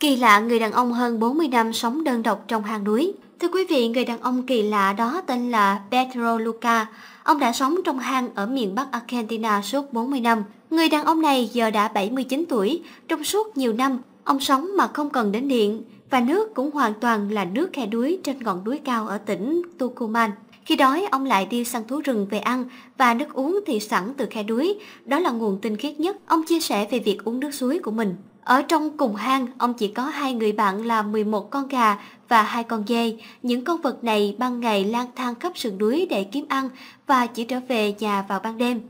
Kỳ lạ người đàn ông hơn 40 năm sống đơn độc trong hang núi. Thưa quý vị, người đàn ông kỳ lạ đó tên là Pedro Luca. Ông đã sống trong hang ở miền Bắc Argentina suốt 40 năm. Người đàn ông này giờ đã 79 tuổi. Trong suốt nhiều năm, ông sống mà không cần đến điện và nước cũng hoàn toàn là nước khe núi trên ngọn núi cao ở tỉnh Tucumán. Khi đói, ông lại đi săn thú rừng về ăn và nước uống thì sẵn từ khe núi. Đó là nguồn tinh khiết nhất. Ông chia sẻ về việc uống nước suối của mình. Ở trong cùng hang, ông chỉ có hai người bạn là 11 con gà và hai con dê. Những con vật này ban ngày lang thang khắp sườn núi để kiếm ăn và chỉ trở về nhà vào ban đêm.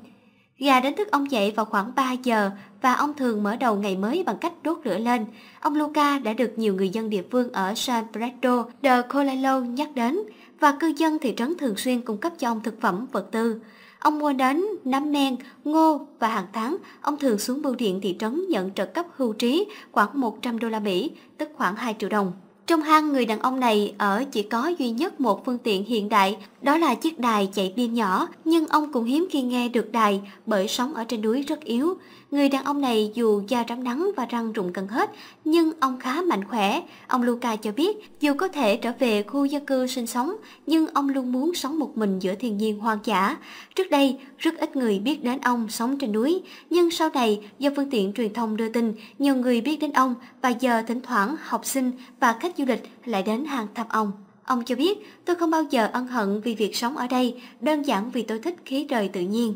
Gà đến thức ông dậy vào khoảng 3 giờ và ông thường mở đầu ngày mới bằng cách đốt lửa lên. Ông Luca đã được nhiều người dân địa phương ở San Pedro de Colalo nhắc đến và cư dân thị trấn thường xuyên cung cấp cho ông thực phẩm, vật tư. Ông mua đến nấm men, ngô và hàng tháng, ông thường xuống bưu điện thị trấn nhận trợ cấp hưu trí khoảng 100 đô la Mỹ, tức khoảng 2 triệu đồng. Trong hang người đàn ông này ở chỉ có duy nhất một phương tiện hiện đại, đó là chiếc đài chạy pin nhỏ, nhưng ông cũng hiếm khi nghe được đài bởi sóng ở trên núi rất yếu. Người đàn ông này dù da rám nắng và răng rụng gần hết, nhưng ông khá mạnh khỏe. Ông Luca cho biết, dù có thể trở về khu dân cư sinh sống, nhưng ông luôn muốn sống một mình giữa thiên nhiên hoang dã. Trước đây, rất ít người biết đến ông sống trên núi, nhưng sau này, do phương tiện truyền thông đưa tin, nhiều người biết đến ông và giờ thỉnh thoảng học sinh và khách du lịch lại đến hàng thăm ông. Ông cho biết, tôi không bao giờ ân hận vì việc sống ở đây, đơn giản vì tôi thích khí trời tự nhiên.